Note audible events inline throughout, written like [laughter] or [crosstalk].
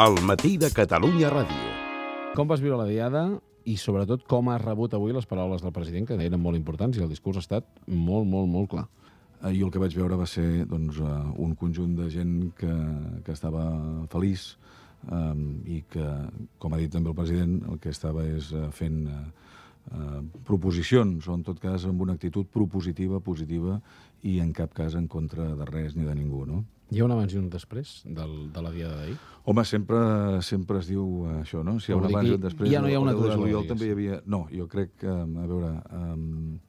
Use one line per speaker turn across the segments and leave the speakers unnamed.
El matí de Catalunya Ràdio. Com vas viure la diada i, sobretot, com has rebut avui les paraules del president, que eren molt importants i el discurs ha estat molt, molt, molt clar? Eh, I el que vaig veure va ser doncs, eh, un conjunt de gent que, que estava feliç um, i que, com ha dit també el president, el que estava és fent... Uh, Eh, proposicions, o en tot cas amb una actitud propositiva, positiva, i en cap cas en contra de res ni de ningú, no? Hi ha un abans i un després del, de la dia d'ahir? Home, sempre sempre es diu això, no? Si hi ha un abans i un després... Ja no hi ha una Jo també hi havia... No, jo crec que, a veure... Um,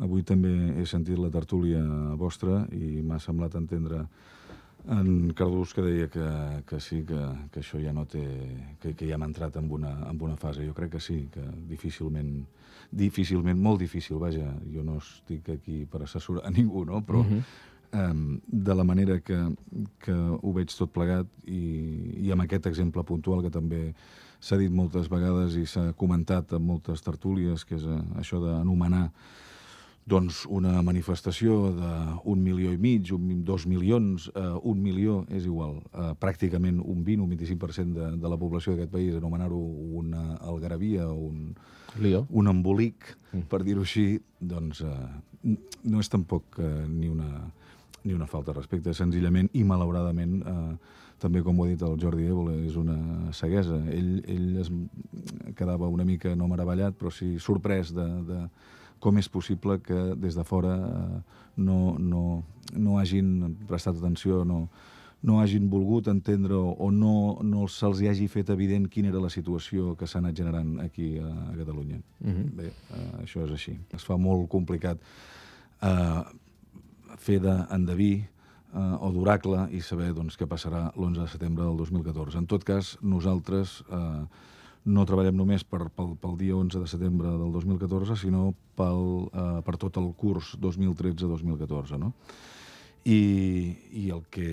avui també he sentit la tertúlia vostra i m'ha semblat entendre en Cardús que deia que, que sí, que, que això ja no té... que, que ja hem entrat en una, en una fase. Jo crec que sí, que difícilment, difícilment, molt difícil, vaja, jo no estic aquí per assessorar [laughs] a ningú, no? Però uh -huh. um, de la manera que, que ho veig tot plegat i, i amb aquest exemple puntual que també s'ha dit moltes vegades i s'ha comentat en moltes tertúlies, que és eh, això d'anomenar doncs, una manifestació d'un milió i mig, un, dos milions, eh, un milió és igual, eh, pràcticament un 20 o un 25% de, de la població d'aquest país, anomenar-ho una algarabia, un, Lío. un embolic, mm. per dir-ho així, doncs eh, no és tampoc eh, ni, una, ni una falta de respecte, senzillament i malauradament... Eh, també, com ho ha dit el Jordi Évole, és una ceguesa. Ell, ell es quedava una mica no meravellat, però sí sorprès de, de, com és possible que des de fora eh, no, no, no hagin prestat atenció, no, no hagin volgut entendre o no, no se'ls hagi fet evident quina era la situació que s'ha anat generant aquí a, a Catalunya. Uh mhm. -huh. Bé, eh, això és així. Es fa molt complicat eh, fer d'endeví eh, o d'oracle i saber doncs, què passarà l'11 de setembre del 2014. En tot cas, nosaltres... Eh, no treballem només per, pel, pel dia 11 de setembre del 2014, sinó pel, eh, per tot el curs 2013-2014. No? I, i el, que,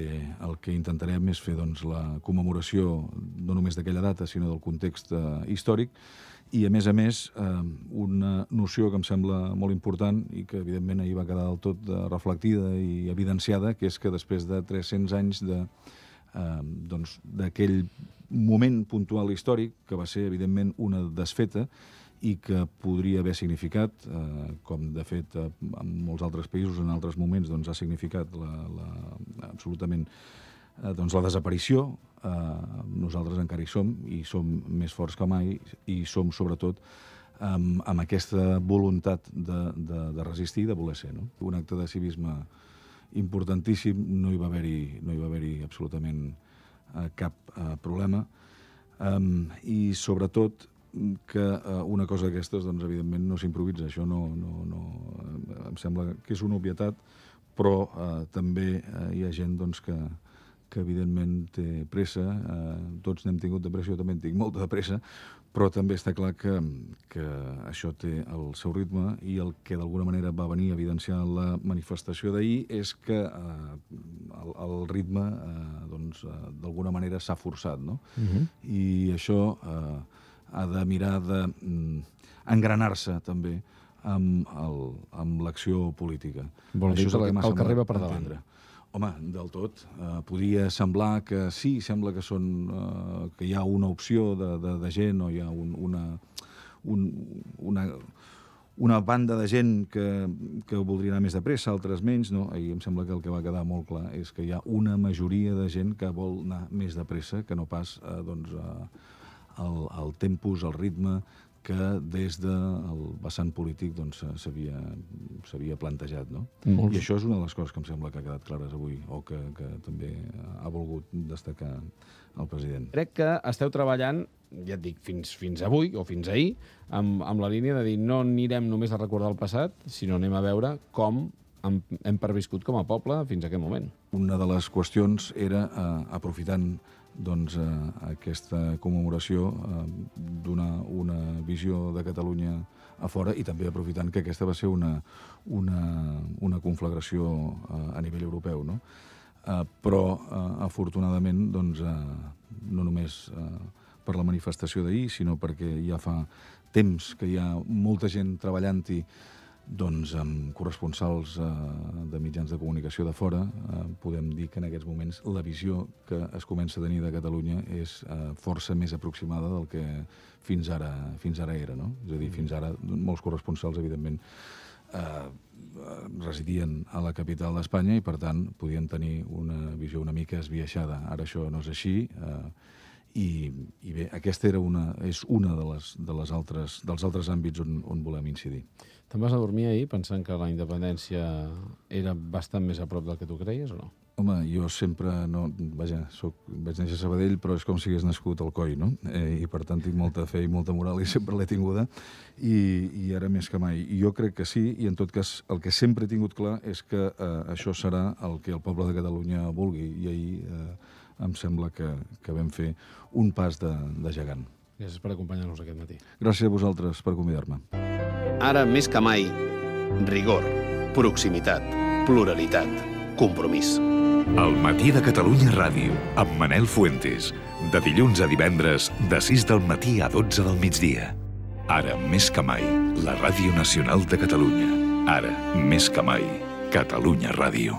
el que intentarem és fer doncs, la commemoració no només d'aquella data, sinó del context eh, històric, i a més a més eh, una noció que em sembla molt important i que evidentment ahir va quedar del tot eh, reflectida i evidenciada, que és que després de 300 anys de doncs, d'aquell doncs, moment puntual històric, que va ser, evidentment, una desfeta, i que podria haver significat, eh, com de fet eh, en molts altres països en altres moments doncs, ha significat la, la, absolutament eh, doncs, la desaparició, eh, nosaltres encara hi som i som més forts que mai i som sobretot amb, amb aquesta voluntat de, de, de resistir i de voler ser. No? Un acte de civisme importantíssim, no hi va haver-hi no hi va haver absolutament eh, cap eh, problema. Um, I sobretot que eh, una cosa d'aquestes, doncs, evidentment, no s'improvisa. Això no, no, no, em sembla que és una obvietat, però eh, també eh, hi ha gent doncs, que, que evidentment té pressa, eh, tots n'hem tingut de pressa, jo també en tinc molta de pressa, però també està clar que, que això té el seu ritme i el que d'alguna manera va venir a evidenciar la manifestació d'ahir és que eh, el, el ritme eh, doncs, eh d'alguna doncs, manera s'ha forçat, no? Uh mhm. -huh. I això eh, ha de mirar d'engranar-se de, mm, també amb l'acció política. Vol dir que, que el, el carrer va per davant. Entendre. Home, del tot. Eh, podia semblar que sí, sembla que, són, eh, que hi ha una opció de, de, de gent o hi ha un, una, un, una, una banda de gent que, que voldria anar més de pressa, altres menys, no? I em sembla que el que va quedar molt clar és que hi ha una majoria de gent que vol anar més de pressa que no pas eh, doncs, eh, el, el tempus, el ritme que des del vessant polític doncs, eh, s'havia doncs, plantejat. No? Mm. Molts. I això és una de les coses que em sembla que ha quedat clares avui o que, que també ha volgut destacar el president. Crec que esteu treballant, ja et dic, fins, fins avui o fins ahir, amb, amb la línia de dir no anirem només a recordar el passat, sinó anem a veure com hem, hem perviscut com a poble fins a aquest moment. Una de les qüestions era, eh, aprofitant doncs, eh, aquesta commemoració eh, donar una visió de Catalunya a fora i també aprofitant que aquesta va ser una, una, una conflagració eh, a nivell europeu. No? Eh, però, eh, afortunadament, doncs, eh, no només eh, per la manifestació d'ahir, sinó perquè ja fa temps que hi ha molta gent treballant-hi doncs amb corresponsals eh, de mitjans de comunicació de fora eh, podem dir que en aquests moments la visió que es comença a tenir de Catalunya és eh, força més aproximada del que fins ara fins ara era, no? És a dir, fins ara molts corresponsals evidentment eh, residien a la capital d'Espanya i per tant podien tenir una visió una mica esbiaixada. Ara això no és així. Eh, i, i bé, aquesta era una, és una de les, de les altres, dels altres àmbits on, on volem incidir. Te'n vas a dormir ahir pensant que la independència era bastant més a prop del que tu creies o no? Home, jo sempre no... Vaja, soc, vaig néixer a Sabadell, però és com si hagués nascut al coi, no? Eh, I per tant tinc molta fe i molta moral i [laughs] sempre l'he tinguda i, i ara més que mai. I jo crec que sí, i en tot cas el que sempre he tingut clar és que eh, això serà el que el poble de Catalunya vulgui. I ahir... Eh, em sembla que, que vam fer un pas de, de gegant. Gràcies per acompanyar-nos aquest matí. Gràcies a vosaltres per convidar-me. Ara, més que mai, rigor, proximitat, pluralitat, compromís. El matí de Catalunya Ràdio, amb Manel Fuentes. De dilluns a divendres, de 6 del matí a 12 del migdia. Ara, més que mai, la Ràdio Nacional de Catalunya. Ara, més que mai, Catalunya Ràdio.